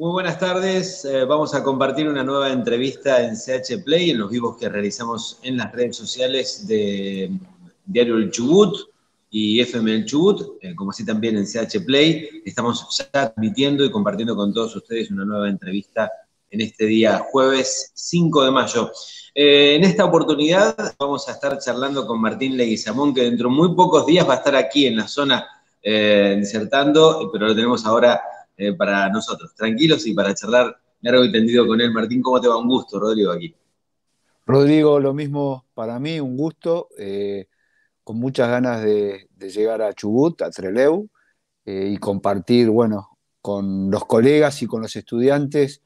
Muy buenas tardes. Eh, vamos a compartir una nueva entrevista en CH Play, en los vivos que realizamos en las redes sociales de Diario El Chubut y FM El Chubut, eh, como así también en CH Play. Estamos ya admitiendo y compartiendo con todos ustedes una nueva entrevista en este día, jueves 5 de mayo. Eh, en esta oportunidad vamos a estar charlando con Martín Leguizamón, que dentro de muy pocos días va a estar aquí en la zona insertando, pero lo tenemos ahora eh, para nosotros, tranquilos y para charlar largo y tendido con él. Martín, ¿cómo te va? Un gusto, Rodrigo, aquí. Rodrigo, lo mismo para mí, un gusto, eh, con muchas ganas de, llegar a Chubut, a Treleu, eh, y compartir, bueno, con los colegas y con los estudiantes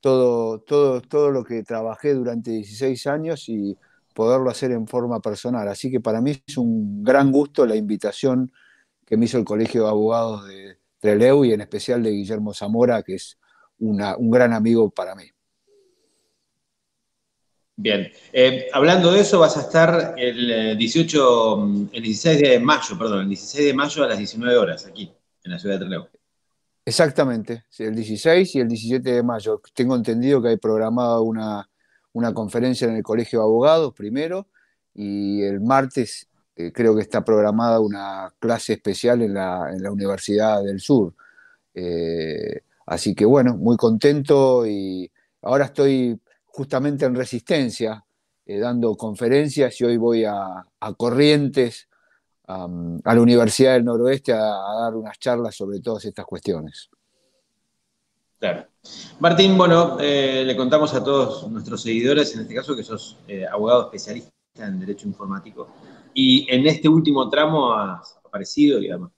todo, todo, todo lo que trabajé durante 16 años y poderlo hacer en forma personal. Así que para mí es un gran gusto la invitación que me hizo el Colegio de Abogados de, Treleu y en especial de Guillermo Zamora, que es un gran amigo para mí. Bien, eh, hablando de eso, vas a estar el 18, eh, mm, el 16 de mayo, perdón, el 16 de mayo a las 19 horas aquí, en la ciudad de Trelew. Exactamente, el 16 y el 17 de mayo. Tengo entendido que hay programada una, una conferencia en el Colegio de Abogados primero y el martes eh, creo que está programada una clase especial en la, Universidad del Sur. Eh, así que bueno, muy contento y ahora estoy justamente en Resistencia, eh, dando conferencias y hoy voy a, Corrientes, a la Universidad del Noroeste, a, dar unas charlas sobre todas estas cuestiones. Claro. Martín, bueno, le contamos a todos nuestros seguidores, en este caso, que sos abogado especialista en Derecho Informático. Y en este último tramo ha aparecido, y además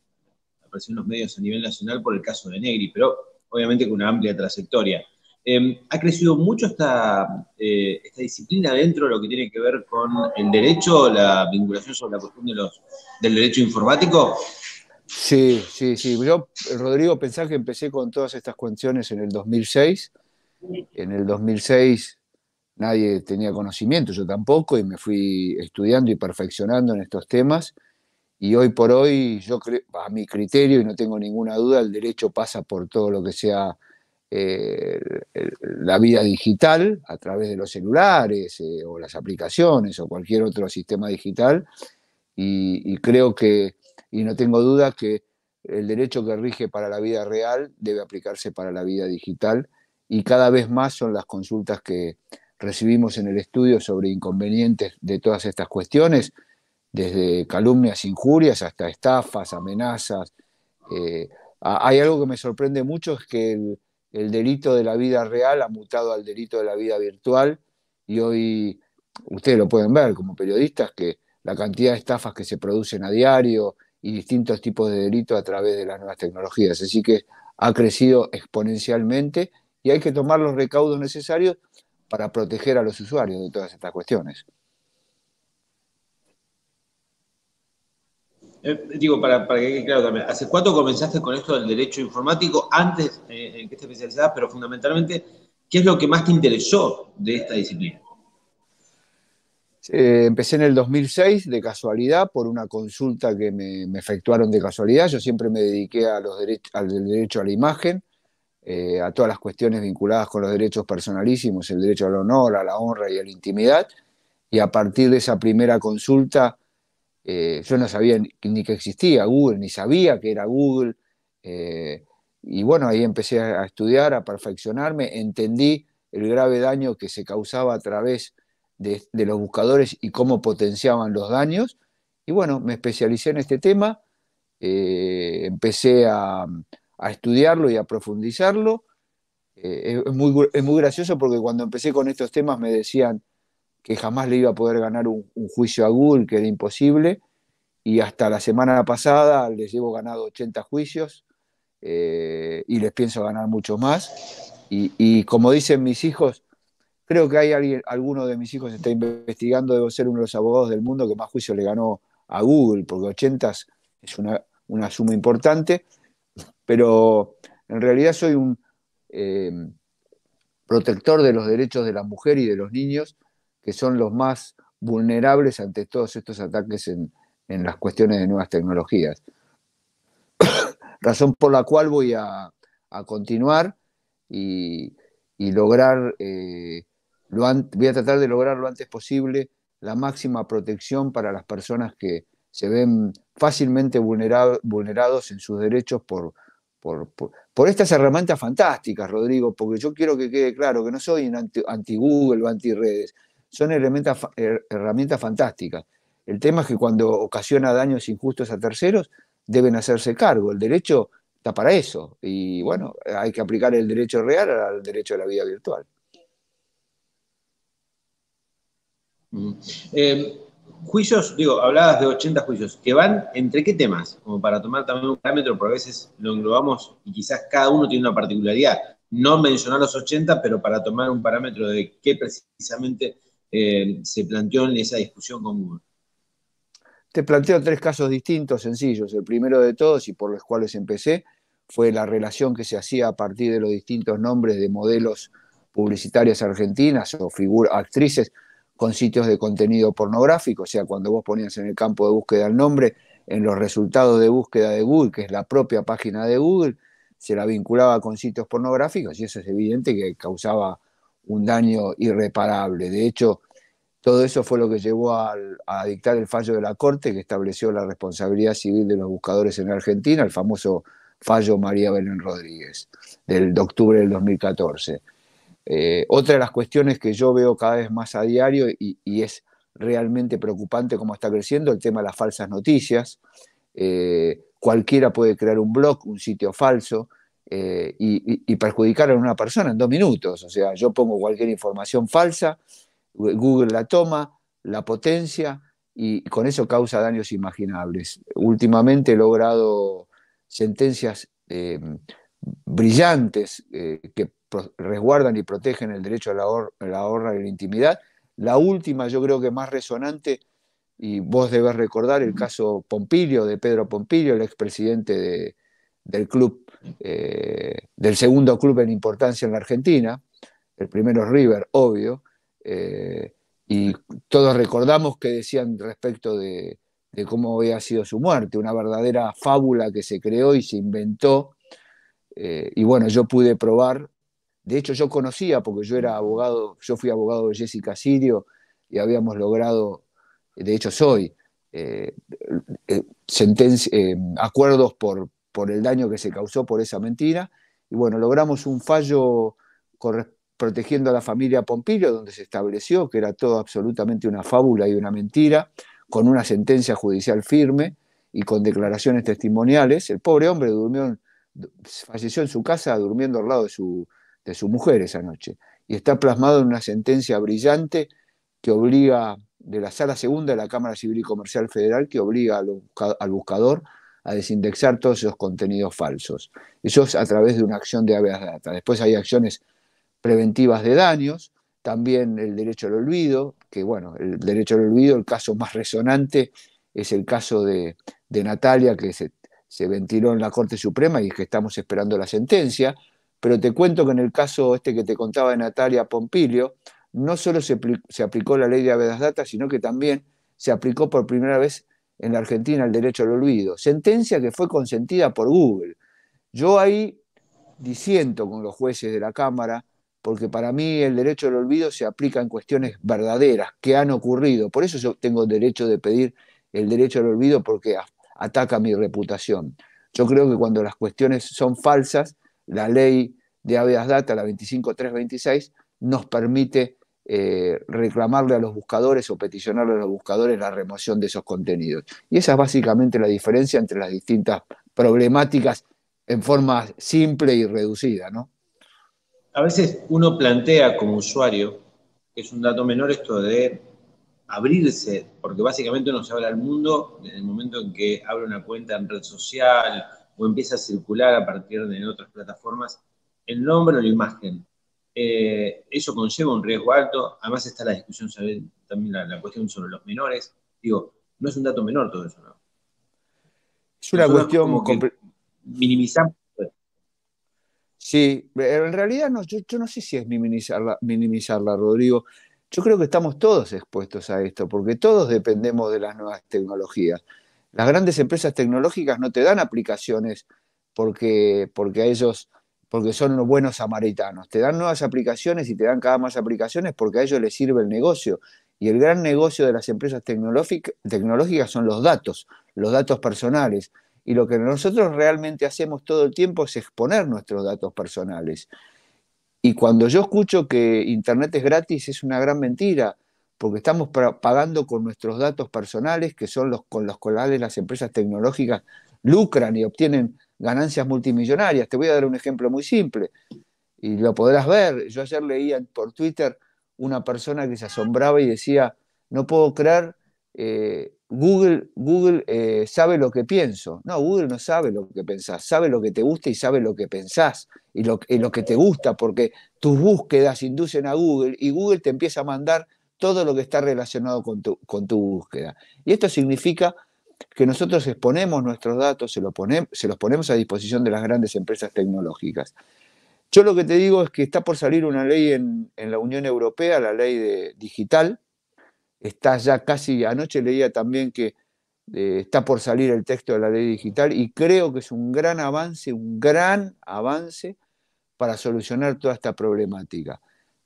aparecido en los medios a nivel nacional por el caso de Negri, pero obviamente con una amplia trayectoria. Em, ha crecido mucho esta, eh, esta, disciplina dentro de lo que tiene que ver con el derecho, la vinculación sobre la cuestión de los, del derecho informático. Sí, sí, sí. Yo, Rodrigo, pensaba que empecé con todas estas cuestiones en el 2006. En el 2006 nadie tenía conocimiento, yo tampoco, y me fui estudiando y perfeccionando en estos temas. Y hoy por hoy, yo a mi criterio, y no tengo ninguna duda, el derecho pasa por todo lo que sea eh, la vida digital, a través de los celulares eh, o las aplicaciones o cualquier otro sistema digital. Y, y creo que, y no tengo duda que el derecho que rige para la vida real debe aplicarse para la vida digital. Y cada vez más son las consultas que, recibimos en el estudio sobre inconvenientes de todas estas cuestiones, desde calumnias, injurias, hasta estafas, amenazas. Eh, hay algo que me sorprende mucho, es que el, el, delito de la vida real ha mutado al delito de la vida virtual y hoy ustedes lo pueden ver como periodistas, que la cantidad de estafas que se producen a diario y distintos tipos de delitos a través de las nuevas tecnologías. Así que ha crecido exponencialmente y hay que tomar los recaudos necesarios para proteger a los usuarios de todas estas cuestiones. Eh, digo, para, que quede claro también, ¿hace cuánto comenzaste con esto del derecho informático? Antes, eh, ¿en qué Pero fundamentalmente, ¿qué es lo que más te interesó de esta disciplina? Eh, empecé en el 2006 de casualidad por una consulta que me, efectuaron de casualidad. Yo siempre me dediqué a los al derecho a la imagen eh, a todas las cuestiones vinculadas con los derechos personalísimos, el derecho al honor, a la honra y a la intimidad. Y a partir de esa primera consulta, eh, yo no sabía ni que existía Google, ni sabía que era Google. Eh, y bueno, ahí empecé a estudiar, a perfeccionarme, entendí el grave daño que se causaba a través de, los buscadores y cómo potenciaban los daños. Y bueno, me especialicé en este tema, empecé a, a estudiarlo y a profundizarlo. Eh, es, muy, gracioso porque cuando empecé con estos temas me decían que jamás le iba a poder ganar un, juicio a Google, que era imposible, y hasta la semana pasada les llevo ganado 80 juicios eh, y les pienso ganar mucho más. Y, como dicen mis hijos, creo que hay alguien, alguno de mis hijos está investigando, debo ser uno de los abogados del mundo que más juicios le ganó a Google, porque 80 es una, una suma importante pero en realidad soy un eh, protector de los derechos de la mujer y de los niños, que son los más vulnerables ante todos estos ataques en, las cuestiones de nuevas tecnologías. Razón por la cual voy a, continuar y, lograr, eh, voy a tratar de lograr lo antes posible la máxima protección para las personas que se ven fácilmente vulnerados en sus derechos por, por, estas herramientas fantásticas, Rodrigo, porque yo quiero que quede claro que no soy anti-Google o anti-redes, son herramientas, herramientas fantásticas. El tema es que cuando ocasiona daños injustos a terceros, deben hacerse cargo. El derecho está para eso. Y bueno, hay que aplicar el derecho real al derecho a la vida virtual. Mm. Eh, juicios, digo, hablabas de 80 juicios, que van entre qué temas, como para tomar también un parámetro, porque a veces lo englobamos y quizás cada uno tiene una particularidad. No mencionar los 80, pero para tomar un parámetro de qué precisamente eh, se planteó en esa discusión común. Te planteo tres casos distintos, sencillos. El primero de todos, y por los cuales empecé, fue la relación que se hacía a partir de los distintos nombres de modelos publicitarias argentinas o actrices con sitios de contenido pornográfico, o sea, cuando vos ponías en el campo de búsqueda el nombre, en los resultados de búsqueda de Google, que es la propia página de Google, se la vinculaba con sitios pornográficos y eso es evidente que causaba un daño irreparable. De hecho, todo eso fue lo que llevó a, dictar el fallo de la Corte que estableció la responsabilidad civil de los buscadores en Argentina, el famoso fallo María Belén Rodríguez del, de octubre del 2014. Eh, otra de las cuestiones que yo veo cada vez más a diario y, es realmente preocupante cómo está creciendo el tema de las falsas noticias. Eh, cualquiera puede crear un blog, un sitio falso eh, y, perjudicar a una persona en dos minutos. O sea, yo pongo cualquier información falsa, Google la toma, la potencia y con eso causa daños imaginables. Últimamente he logrado sentencias brillantes que resguardan y protegen el derecho a la, honra y la intimidad. La última, yo creo que más resonante, y vos debes recordar el caso Pompilio, de Pedro Pompilio, el expresidente de, del club, eh, del segundo club en importancia en la Argentina, el primero River, obvio, eh, y todos recordamos que decían respecto de, cómo había sido su muerte, una verdadera fábula que se creó y se inventó. Eh, y bueno, yo pude probar de hecho, yo conocía, porque yo era abogado, yo fui abogado de Jessica Sirio y habíamos logrado, de hecho soy, eh, eh, eh, acuerdos por, por el daño que se causó por esa mentira. Y bueno, logramos un fallo protegiendo a la familia Pompilio, donde se estableció que era todo absolutamente una fábula y una mentira, con una sentencia judicial firme y con declaraciones testimoniales. El pobre hombre durmió, falleció en su casa durmiendo al lado de su, de su mujer esa noche. Y está plasmado en una sentencia brillante que obliga, de la Sala Segunda de la Cámara Civil y Comercial Federal, que obliga al buscador a desindexar todos esos contenidos falsos. Eso es a través de una acción de habeas data. Después hay acciones preventivas de daños, también el derecho al olvido, que bueno, el derecho al olvido, el caso más resonante es el caso de, Natalia, que se, se ventiló en la Corte Suprema y que estamos esperando la sentencia. Pero te cuento que en el caso este que te contaba de Natalia Pompilio, no solo se, aplicó la ley de Avedas data, sino que también se aplicó por primera vez en la Argentina el derecho al olvido. Sentencia que fue consentida por Google. Yo ahí disiento con los jueces de la Cámara, porque para mí el derecho al olvido se aplica en cuestiones verdaderas que han ocurrido. Por eso yo tengo derecho de pedir el derecho al olvido porque ataca mi reputación. Yo creo que cuando las cuestiones son falsas, la ley de habeas data, la 25326, nos permite eh, reclamarle a los buscadores o peticionarle a los buscadores la remoción de esos contenidos. Y esa es básicamente la diferencia entre las distintas problemáticas en forma simple y reducida, ¿no? A veces uno plantea como usuario, que es un dato menor esto de abrirse, porque básicamente uno se abre al mundo desde el momento en que abre una cuenta en red social, o empieza a circular a partir de otras plataformas el nombre o la imagen. Eh, eso conlleva un riesgo alto, además está la discusión también la, cuestión sobre los menores. Digo, no es un dato menor todo eso, ¿no? Es una cuestión... Que minimizamos Sí, en realidad no, yo, no sé si es minimizarla, minimizarla, Rodrigo. Yo creo que estamos todos expuestos a esto, porque todos dependemos de las nuevas tecnologías. Las grandes empresas tecnológicas no te dan aplicaciones porque, porque ellos, porque son los buenos samaritanos. Te dan nuevas aplicaciones y te dan cada más aplicaciones porque a ellos les sirve el negocio. Y el gran negocio de las empresas tecnológicas son los datos, los datos personales. Y lo que nosotros realmente hacemos todo el tiempo es exponer nuestros datos personales. Y cuando yo escucho que Internet es gratis, es una gran mentira porque estamos pagando con nuestros datos personales, que son los con los cuales las empresas tecnológicas lucran y obtienen ganancias multimillonarias. Te voy a dar un ejemplo muy simple y lo podrás ver. Yo ayer leía por Twitter una persona que se asombraba y decía, no puedo creer, eh, Google, Google eh, sabe lo que pienso. No, Google no sabe lo que pensás, sabe lo que te gusta y sabe lo que pensás y lo, y lo que te gusta, porque tus búsquedas inducen a Google y Google te empieza a mandar todo lo que está relacionado con tu, búsqueda. Y esto significa que nosotros exponemos nuestros datos, se, lo se los ponemos a disposición de las grandes empresas tecnológicas. Yo lo que te digo es que está por salir una ley en, la Unión Europea, la ley de digital. Está ya casi, anoche leía también que eh, está por salir el texto de la ley digital y creo que es un gran avance, un gran avance para solucionar toda esta problemática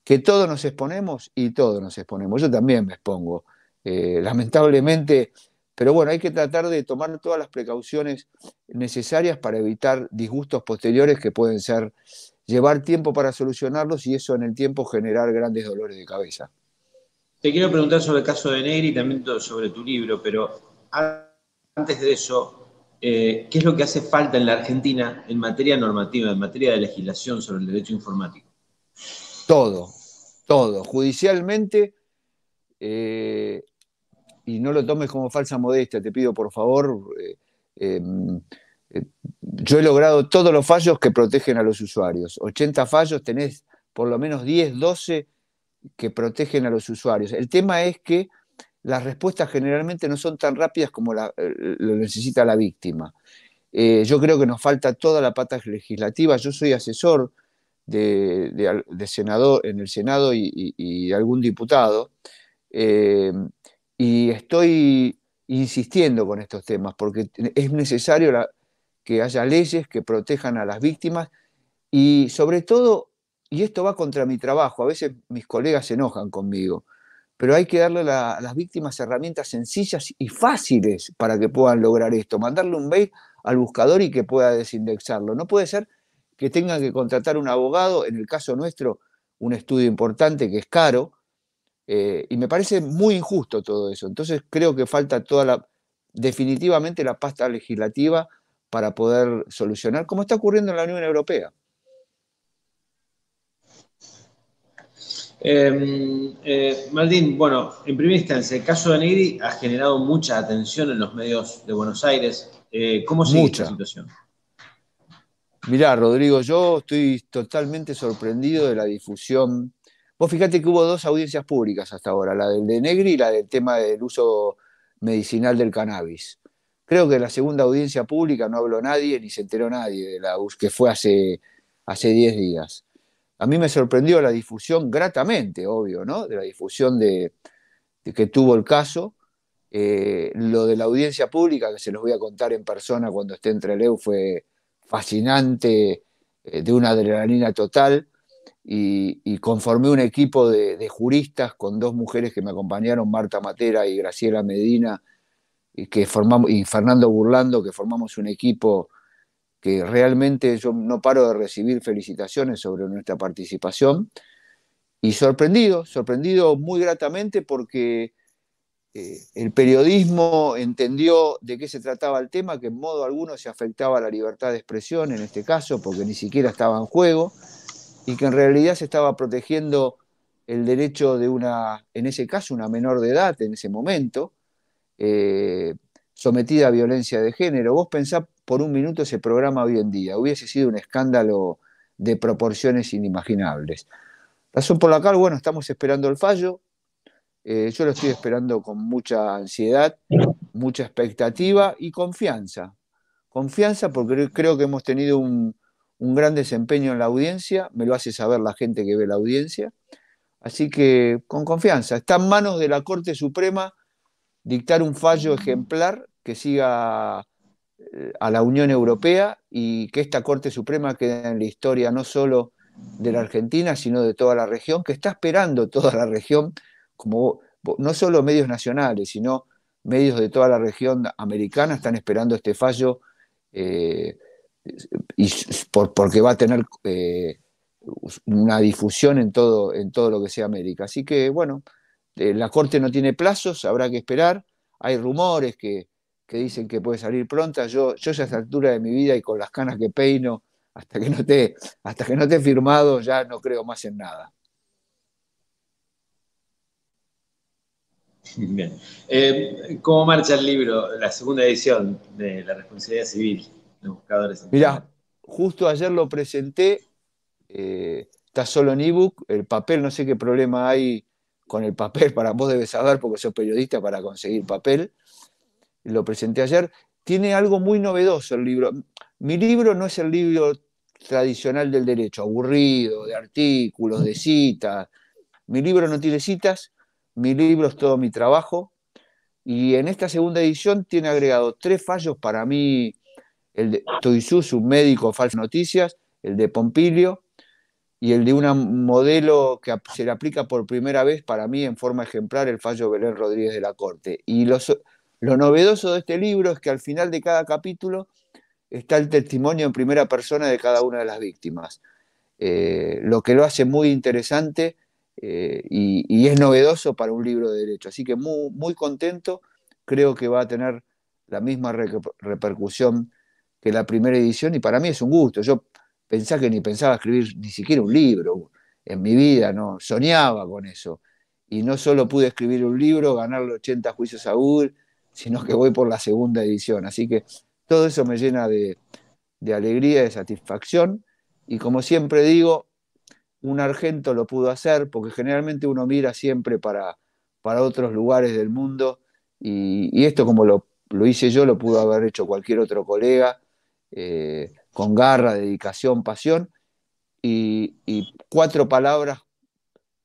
que todos nos exponemos y todos nos exponemos. Yo también me expongo, eh, lamentablemente, pero bueno, hay que tratar de tomar todas las precauciones necesarias para evitar disgustos posteriores que pueden ser llevar tiempo para solucionarlos y eso en el tiempo generar grandes dolores de cabeza. Te quiero preguntar sobre el caso de Negri y también sobre tu libro, pero antes de eso, eh, ¿qué es lo que hace falta en la Argentina en materia normativa, en materia de legislación sobre el derecho informático? todo, todo, judicialmente, eh, y no lo tomes como falsa modestia, te pido por favor, eh, em, eh, yo he logrado todos los fallos que protegen a los usuarios, 80 fallos, tenés por lo menos 10, 12 que protegen a los usuarios. El tema es que las respuestas generalmente no son tan rápidas como lo necesita la víctima. yo creo que nos falta toda la pata legislativa, yo soy asesor de, senador, en el Senado y, algún diputado. Eh, y estoy insistiendo con estos temas porque es necesario que haya leyes que protejan a las víctimas y sobre todo, y esto va contra mi trabajo, a veces mis colegas se enojan conmigo, pero hay que darle a las víctimas herramientas sencillas y fáciles para que puedan lograr esto, mandarle un mail al buscador y que pueda desindexarlo. No puede ser que tengan que contratar un abogado, en el caso nuestro, un estudio importante que es caro, eh, y me parece muy injusto todo eso. Entonces creo que falta toda la, definitivamente la pasta legislativa para poder solucionar, como está ocurriendo en la Unión Europea. Em, eh, Maldín, bueno, en primera instancia, el caso de Negri ha generado mucha atención en los medios de Buenos Aires. Eh, ¿Cómo sigue mucha. esta situación? Mirá, Rodrigo, yo estoy totalmente sorprendido de la difusión. Vos fíjate que hubo dos audiencias públicas hasta ahora, la del de Negri y la del tema del uso medicinal del cannabis. Creo que la segunda audiencia pública no habló nadie ni se enteró nadie de la que fue hace, hace 10 días. A mí me sorprendió la difusión, gratamente, obvio, ¿no? De la difusión de, que tuvo el caso. Eh, lo de la audiencia pública, que se los voy a contar en persona cuando esté entre Leu, fue fascinante, eh, de una adrenalina total. Y, conformé un equipo de, de, juristas con dos mujeres que me acompañaron, Marta Matera y Graciela Medina, y, que formamos, y Fernando Burlando, que formamos un equipo que realmente yo no paro de recibir felicitaciones sobre nuestra participación. Y sorprendido, sorprendido muy gratamente porque eh, el periodismo entendió de qué se trataba el tema, que en modo alguno se afectaba la libertad de expresión en este caso, porque ni siquiera estaba en juego, y que en realidad se estaba protegiendo el derecho de una, en ese caso, una menor de edad en ese momento, eh, sometida a violencia de género. Vos pensá por un minuto ese programa hoy en día, hubiese sido un escándalo de proporciones inimaginables. Razón por la cual, bueno, estamos esperando el fallo, eh, yo lo estoy esperando con mucha ansiedad, mucha expectativa y confianza. Confianza porque creo que hemos tenido un gran desempeño en la audiencia, me lo hace saber la gente que ve la audiencia. Así que con confianza, está en manos de la Corte Suprema dictar un fallo ejemplar que siga eh, a la Unión Europea y que esta Corte Suprema quede en la historia no solo de la Argentina, sino de toda la región, que está esperando toda la región como no solo medios nacionales, sino medios de toda la región americana están esperando este fallo eh, porque va a tener eh, una difusión en todo, lo que sea América. Así que, bueno, eh, la Corte no tiene plazos, habrá que esperar. Hay rumores que, dicen que puede salir pronta. Yo, yo ya a esta altura de mi vida y con las canas que peino, hasta que hasta que no te he firmado, ya no creo más en nada. Bien. Eh, ¿Cómo marcha el libro, la segunda edición de La responsabilidad civil de buscadores? Mirá, justo ayer lo presenté, eh, está solo en ebook, el papel, no sé qué problema hay con el papel, para vos debes saber porque sos periodista para conseguir papel, lo presenté ayer, tiene algo muy novedoso el libro. Mi libro no es el libro tradicional del derecho, aburrido, de artículos, de citas. Mi libro no tiene citas, mi libro es todo mi trabajo. Y en esta segunda edición tiene agregado tres fallos para mí, el de Toisus, un médico, falsas noticias, el de Pompilio y el de un modelo que se le aplica por primera vez para mí en forma ejemplar el fallo Belén Rodríguez de la Corte. Y lo, novedoso de este libro es que al final de cada capítulo está el testimonio en primera persona de cada una de las víctimas, eh, lo que lo hace muy interesante eh, y, es novedoso para un libro de derecho. Así que muy, contento, creo que va a tener la misma repercusión que la primera edición y para mí es un gusto. Yo pensaba que ni pensaba escribir ni siquiera un libro en mi vida, no soñaba con eso. Y no solo pude escribir un libro, ganar los 80 juicios a Google, sino que voy por la segunda edición. Así que todo eso me llena de, de alegría, de satisfacción. Y como siempre digo, un argento lo pudo hacer, porque generalmente uno mira siempre para, para otros lugares del mundo, y, esto como lo, hice yo, lo pudo haber hecho cualquier otro colega, eh, con garra, dedicación, pasión, y, cuatro palabras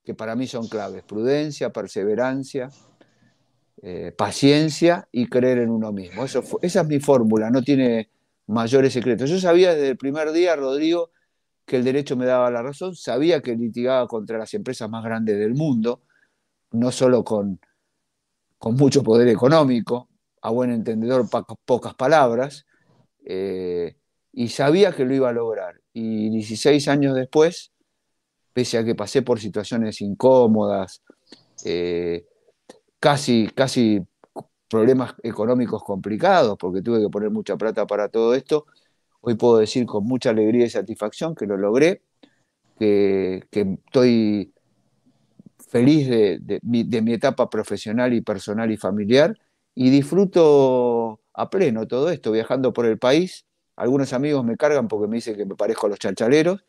que para mí son claves, prudencia, perseverancia, eh, paciencia y creer en uno mismo. Eso esa es mi fórmula, no tiene mayores secretos. Yo sabía desde el primer día, Rodrigo, que el derecho me daba la razón, sabía que litigaba contra las empresas más grandes del mundo, no solo con, mucho poder económico, a buen entendedor pocas palabras, eh, y sabía que lo iba a lograr. Y 16 años después, pese a que pasé por situaciones incómodas, eh, casi, casi problemas económicos complicados, porque tuve que poner mucha plata para todo esto, Hoy puedo decir con mucha alegría y satisfacción que lo logré, que, estoy feliz de, mi, etapa profesional y personal y familiar y disfruto a pleno todo esto, viajando por el país. Algunos amigos me cargan porque me dicen que me parezco a los chachaleros,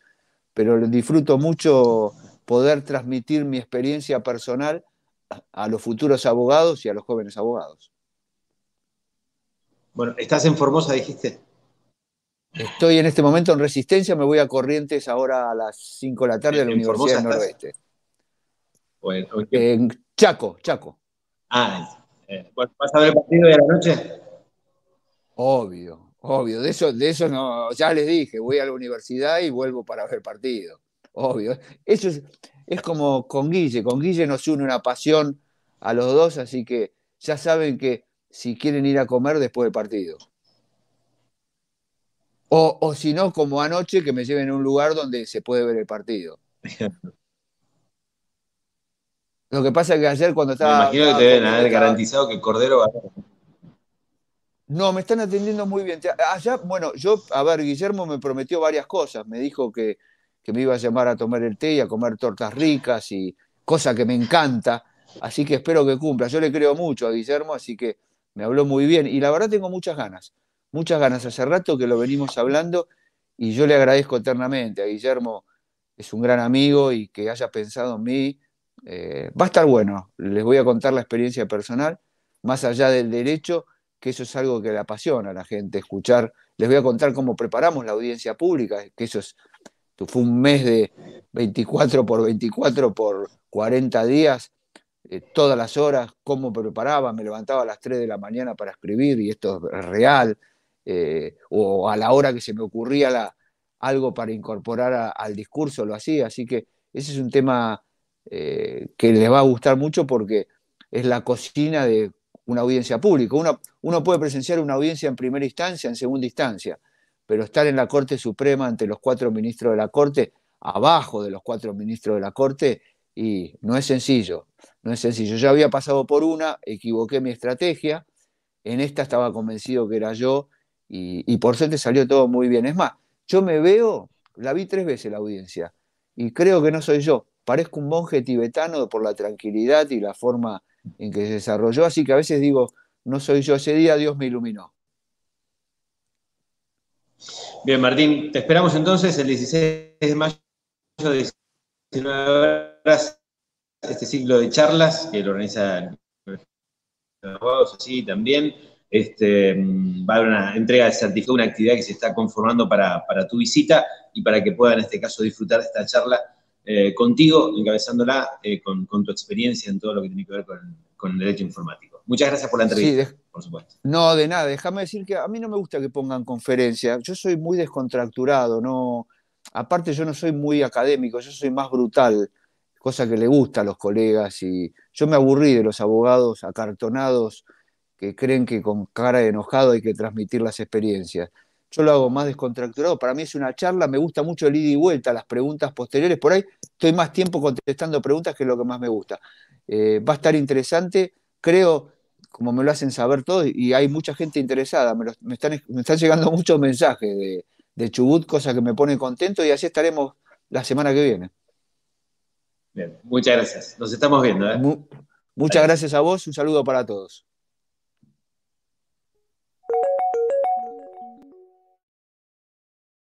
pero disfruto mucho poder transmitir mi experiencia personal a los futuros abogados y a los jóvenes abogados. Bueno, estás en Formosa, dijiste. Estoy en este momento en Resistencia, me voy a Corrientes ahora a las 5 de la tarde a la Universidad del Noroeste. Chaco, Chaco. Ah, eh, ¿vas a ver el partido de la noche? Obvio, obvio. De eso, de eso no, ya les dije, voy a la universidad y vuelvo para ver partido. Obvio. Eso es, es como con Guille. Con Guille nos une una pasión a los dos, así que ya saben que si quieren ir a comer después del partido. O, si no, como anoche, que me lleven a un lugar donde se puede ver el partido. Lo que pasa es que ayer cuando estaba... Me imagino que te deben haber garantizado que Cordero va a... No, me están atendiendo muy bien. Allá, bueno, yo, a ver, Guillermo me prometió varias cosas. Me dijo que, que, me iba a llamar a tomar el té y a comer tortas ricas y cosa que me encanta. Así que espero que cumpla. Yo le creo mucho a Guillermo, así que me habló muy bien. Y la verdad tengo muchas ganas muchas ganas. Hace rato que lo venimos hablando y yo le agradezco eternamente a Guillermo, es un gran amigo y que haya pensado en mí. Eh, va a estar bueno, les voy a contar la experiencia personal, más allá del derecho, que eso es algo que le apasiona a la gente, escuchar, les voy a contar cómo preparamos la audiencia pública, que eso es, fue un mes de 24 por 24 por 40 días, eh, todas las horas, cómo preparaba, me levantaba a las 3 de la mañana para escribir, y esto es real, eh, o a la hora que se me ocurría algo para incorporar al discurso, lo hacía. Así que ese es un tema eh, que les va a gustar mucho porque es la cocina de una audiencia pública. Uno, puede presenciar una audiencia en primera instancia, en segunda instancia, pero estar en la Corte Suprema ante los cuatro ministros de la Corte, abajo de los cuatro ministros de la Corte, y no es sencillo, no es sencillo. Yo había pasado por una, equivoqué mi estrategia, en esta estaba convencido que era yo y, por suerte salió todo muy bien. Es más, yo me veo, la vi tres veces la audiencia, y creo que no soy yo. Parezco un monje tibetano por la tranquilidad y la forma en que se desarrolló, así que a veces digo, no soy yo, ese día Dios me iluminó. Bien, Martín, te esperamos entonces el 16 de mayo de 19 este ciclo de charlas que lo organizan los así también. Este, mm, va a haber una entrega de certificado, una actividad que se está conformando para, tu visita y para que puedan en este caso disfrutar esta charla eh, contigo, encabezándola eh, con, tu experiencia en todo lo que tiene que ver con, el derecho informático. Muchas gracias por la entrevista, por supuesto. No, de nada, déjame decir que a mí no me gusta que pongan conferencias, yo soy muy descontracturado, no, aparte yo no soy muy académico, yo soy más brutal, cosa que le gusta a los colegas y yo me aburrí de los abogados acartonados que creen que con cara de enojado hay que transmitir las experiencias. Yo lo hago más descontracturado, para mí es una charla, me gusta mucho el ida y vuelta, las preguntas posteriores, por ahí estoy más tiempo contestando preguntas que es lo que más me gusta. Eh, va a estar interesante, creo, como me lo hacen saber todos, y hay mucha gente interesada, me, están, llegando muchos mensajes de, Chubut, cosa que me pone contento, y así estaremos la semana que viene. muchas gracias. Nos estamos viendo. ¿eh? Muchas gracias a vos, un saludo para todos.